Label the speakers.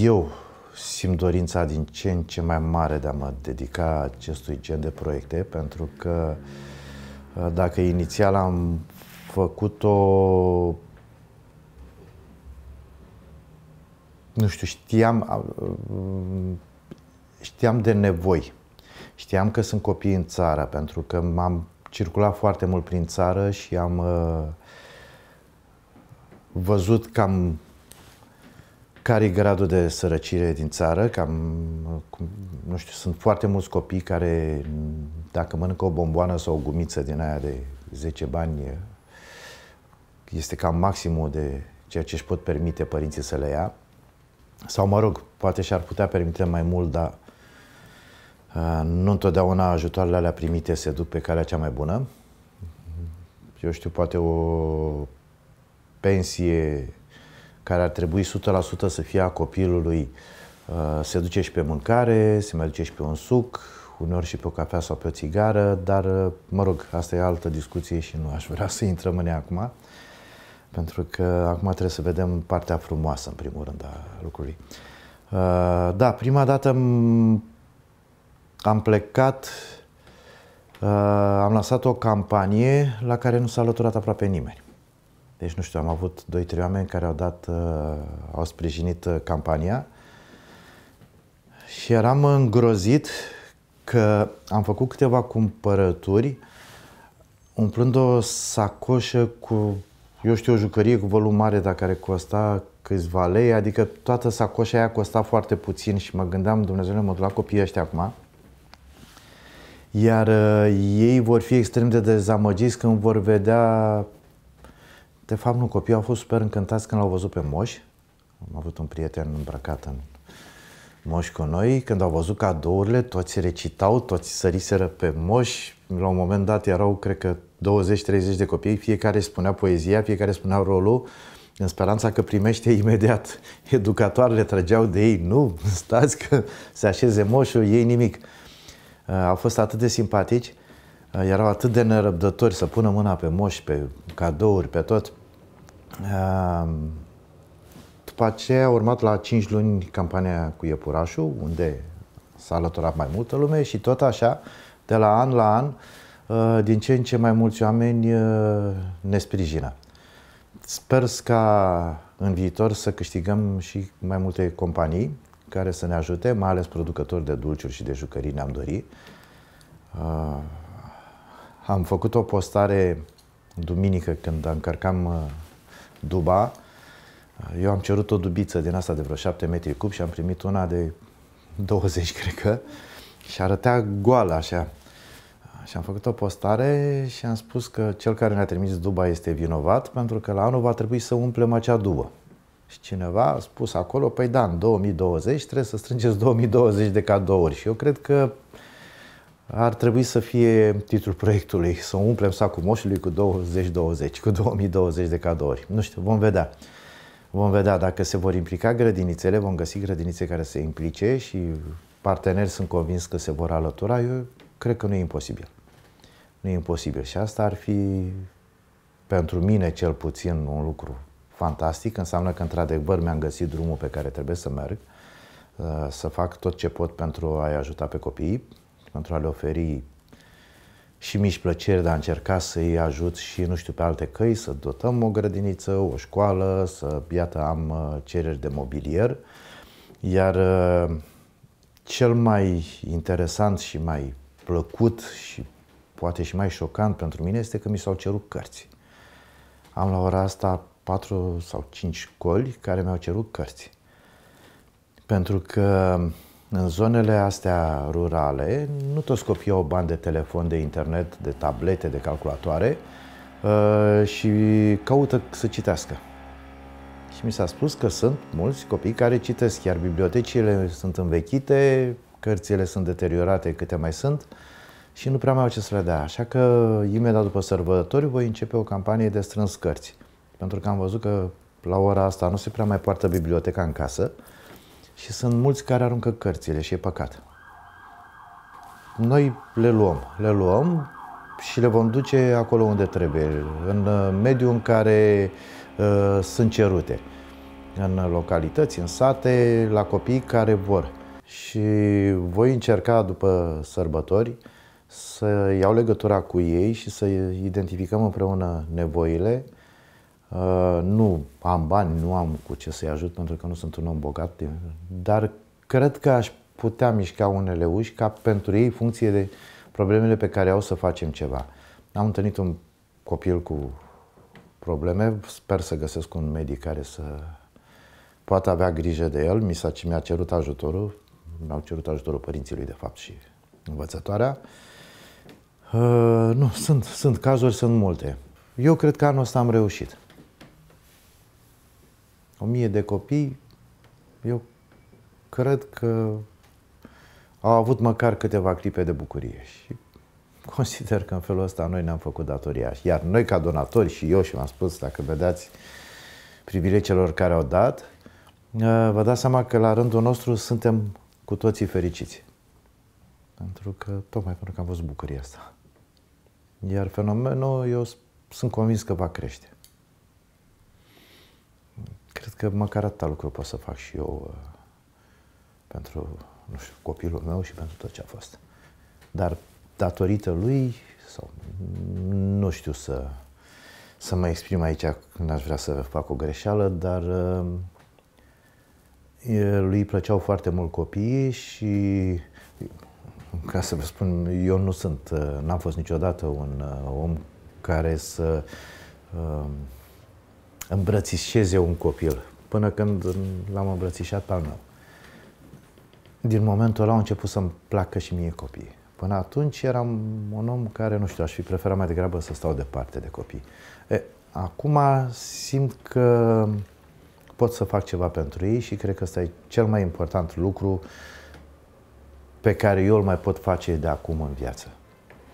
Speaker 1: Eu simt dorința din ce în ce mai mare de a mă dedica acestui gen de proiecte, pentru că uh, dacă inițial am făcut-o nu știu, știam uh, uh, știam de nevoi. Știam că sunt copii în țară, pentru că m-am circulat foarte mult prin țară și am văzut cam care e gradul de sărăcire din țară, cam, nu știu, sunt foarte mulți copii care, dacă mănâncă o bomboană sau o gumiță din aia de 10 bani, este cam maximul de ceea ce își pot permite părinții să le ia. Sau, mă rog, poate și-ar putea permite mai mult, dar nu întotdeauna ajutoarele alea primite se duc pe calea cea mai bună. Eu știu, poate o pensie care ar trebui 100% să fie a copilului, uh, se duce și pe mâncare, se mai duce și pe un suc, uneori și pe o cafea sau pe o țigară, dar, uh, mă rog, asta e altă discuție și nu aș vrea să intrăm în ea acum, pentru că acum trebuie să vedem partea frumoasă, în primul rând, a lucrurilor. Uh, da, prima dată am plecat, am lansat o campanie la care nu s-a alăturat aproape nimeni. Deci, nu știu, am avut 2-3 oameni care au dat, uh, au sprijinit uh, campania și eram îngrozit că am făcut câteva cumpărături umplând o sacoșă cu, eu știu, o jucărie cu volum mare, dar care costa câțiva lei, adică toată sacoșa aia costa foarte puțin și mă gândeam, Dumnezeu, mă duc la copiii ăștia acum, iar uh, ei vor fi extrem de dezamăgiți când vor vedea de fapt, nu, copiii au fost super încântați când l-au văzut pe Moș. Am avut un prieten îmbrăcat în Moș cu noi. Când au văzut cadourile, toți recitau, toți săriseră pe Moș. La un moment dat erau, cred că, 20-30 de copii, fiecare spunea poezia, fiecare spunea rolul, în speranța că primește imediat. Educatoarele trăgeau de ei, nu, stați că se așeze moșul, ei nimic. Uh, au fost atât de simpatici, uh, erau atât de nerăbdători să pună mâna pe moș, pe cadouri, pe tot. După aceea a urmat la 5 luni campania cu Iepurașul, unde s-a alăturat mai multă lume și tot așa, de la an la an, ă, din ce în ce mai mulți oameni ă, ne sprijină. Sper ca în viitor să câștigăm și mai multe companii care să ne ajute, mai ales producători de dulciuri și de jucării ne-am dorit. Ă, am făcut o postare duminică când încărcam duba. Eu am cerut o dubiță din asta de vreo 7 metri cub și am primit una de 20, cred că, și arătea goală așa. Și am făcut o postare și am spus că cel care ne-a trimis duba este vinovat pentru că la anul va trebui să umplem acea dubă. Și cineva a spus acolo, păi da, în 2020 trebuie să strângeți 2020 de cadouri. Și eu cred că ar trebui să fie titlul proiectului, să umplem sacul moșului cu 2020, cu 2020 de cadouri. Nu știu, vom vedea. Vom vedea dacă se vor implica grădinițele, vom găsi grădinițe care se implice și parteneri sunt convins că se vor alătura. Eu cred că nu e imposibil. Nu e imposibil și asta ar fi pentru mine cel puțin un lucru fantastic. Înseamnă că într-adevăr mi-am găsit drumul pe care trebuie să merg, să fac tot ce pot pentru a-i ajuta pe copii, pentru a le oferi și mici plăceri, dar încerca să-i ajut și, nu știu, pe alte căi, să dotăm o grădiniță, o școală, să, iată, am uh, cereri de mobilier. Iar uh, cel mai interesant și mai plăcut și poate și mai șocant pentru mine este că mi s-au cerut cărți. Am la ora asta patru sau cinci școli care mi-au cerut cărți. Pentru că în zonele astea rurale, nu toți copiii au bani de telefon, de internet, de tablete, de calculatoare uh, și caută să citească. Și mi s-a spus că sunt mulți copii care citesc, iar bibliotecile sunt învechite, cărțile sunt deteriorate câte mai sunt și nu prea mai au ce să le dea. Așa că imediat după sărbători voi începe o campanie de strâns cărți. Pentru că am văzut că la ora asta nu se prea mai poartă biblioteca în casă, și sunt mulți care aruncă cărțile și e păcat. Noi le luăm, le luăm și le vom duce acolo unde trebuie, în uh, mediul în care uh, sunt cerute, în localități, în sate, la copii care vor. Și voi încerca după sărbători să iau legătura cu ei și să identificăm împreună nevoile Uh, nu am bani, nu am cu ce să-i ajut pentru că nu sunt un om bogat, dar cred că aș putea mișca unele uși ca pentru ei funcție de problemele pe care au să facem ceva. Am întâlnit un copil cu probleme, sper să găsesc un medic care să poată avea grijă de el. Mi, s-a, mi-a cerut ajutorul, mi-au cerut ajutorul părinții lui de fapt și învățătoarea. Uh, nu, sunt, sunt cazuri, sunt multe. Eu cred că anul ăsta am reușit o mie de copii, eu cred că au avut măcar câteva clipe de bucurie și consider că în felul ăsta noi ne-am făcut datoria. Iar noi ca donatori și eu și v-am spus, dacă vedeați privilegiile celor care au dat, ă, vă dați seama că la rândul nostru suntem cu toții fericiți. Pentru că, tocmai pentru că am văzut bucuria asta. Iar fenomenul, eu sunt convins că va crește că măcar atâta lucru pot să fac și eu uh, pentru, nu știu, copilul meu și pentru tot ce a fost. Dar datorită lui, sau nu știu să, să mă exprim aici, n-aș vrea să fac o greșeală, dar uh, lui plăceau foarte mult copiii și, ca să vă spun, eu nu sunt, uh, n-am fost niciodată un om care să îmbrățișeze un copil până când l-am îmbrățișat pe al meu. Din momentul ăla au început să-mi placă și mie copiii. Până atunci eram un om care, nu știu, aș fi preferat mai degrabă să stau departe de copii. E, acum simt că pot să fac ceva pentru ei și cred că ăsta e cel mai important lucru pe care eu îl mai pot face de acum în viață.